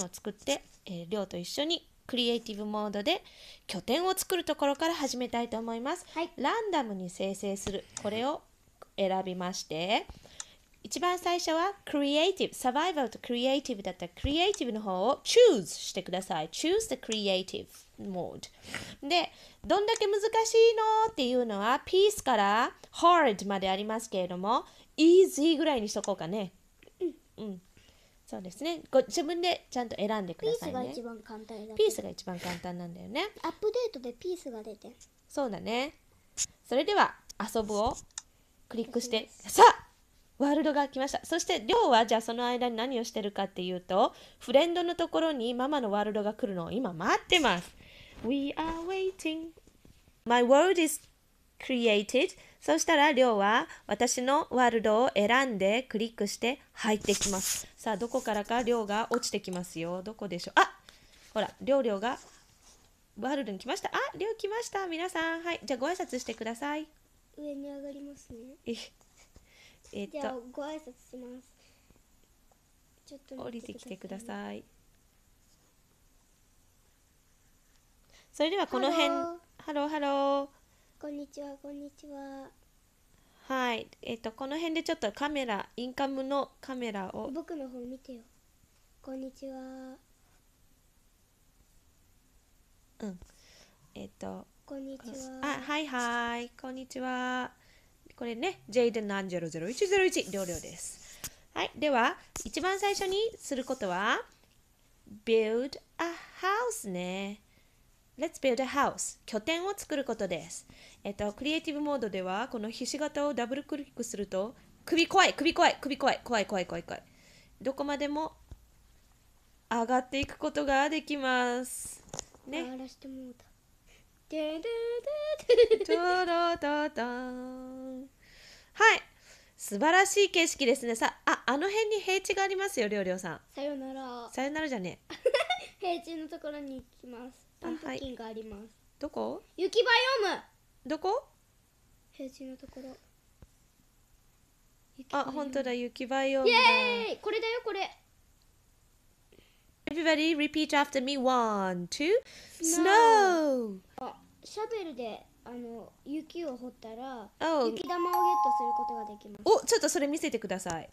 を作って、えー、量と一緒にクリエイティブモードで拠点を作るところから始めたいと思います、はい、ランダムに生成するこれを選びまして一番最初はクリエイティブサバイバルとクリエイティブだったらクリエイティブの方を choose してください choose the creative mode でどんだけ難しいのっていうのはピースから hard までありますけれども easy ぐらいにしとこうかねうんそうですねご自分でちゃんと選んでくださいねピースが一番簡単だピースが一番簡単なんだよねアップデートでピースが出てそうだねそれでは遊ぶをクリックしてさあワールドが来ましたそして亮はじゃあその間に何をしてるかっていうとフレンドのところにママのワールドが来るのを今待ってます We are waiting My world is created そしたらりょうは私のワールドを選んでクリックして入ってきます。さあ、どこからかりょうが落ちてきますよ。どこでしょうあほら、りょうりょうがワールドに来ました。ありょう来ました。皆さん。はい。じゃあご挨拶してください。上に上がりますね。えっと。じゃあご挨拶します。ちょっと降りてきてください。それではこの辺。ハローハロー。こんにちは、こんにちは。はい、えっ、ー、と、この辺でちょっとカメラ、インカムのカメラを。僕の方見てよ。こんにちは。うん。えっ、ー、と。こんにちは。あ、はいはい、こんにちは。これね、ジェイデンナンゼロゼロ一ゼロ一りりょうょうです。はい、では一番最初にすることは build a house ね。Let's build a house 拠点を作ることです。えっと、クリエイティブモードでは、このひし形をダブルクリックすると、首怖い首怖い首怖い怖い怖い怖い怖い。どこまでも上がっていくことができます。ね。らしてもうた。でででではい。素晴らしい景色ですね。さあ、あの辺に平地がありますよ、りょうりょうさん。さよなら。さよならじゃねえ。平地のところに行きますパンプキンがあります、はい、どこ雪バイオームどこ平地のところあ本当だ雪バイオームイエーイこれだよこれ Everybody repeat after me one two snow あシャベルであの雪を掘ったら、oh. 雪玉をゲットすることができますおちょっとそれ見せてください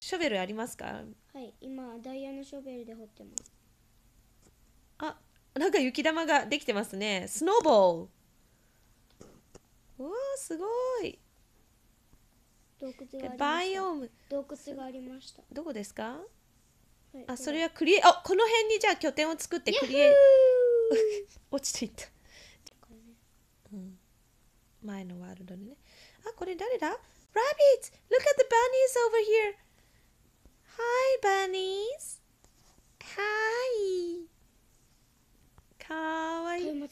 ショベルありますかはい今ダイヤのショベルで掘ってますあ、なんか雪玉ができてますね。スノーボール。うわー、すごい。洞窟がバイオーム。洞窟がありました。どこですか、はい、あ、それはクリエ、あ、この辺にじゃあ拠点を作ってクリエ。落ちていった、うん。前のワールドにね。あ、これ誰だ r a b b i t Look at the bunnies over here! Hi, bunnies! Hi!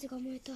が燃えた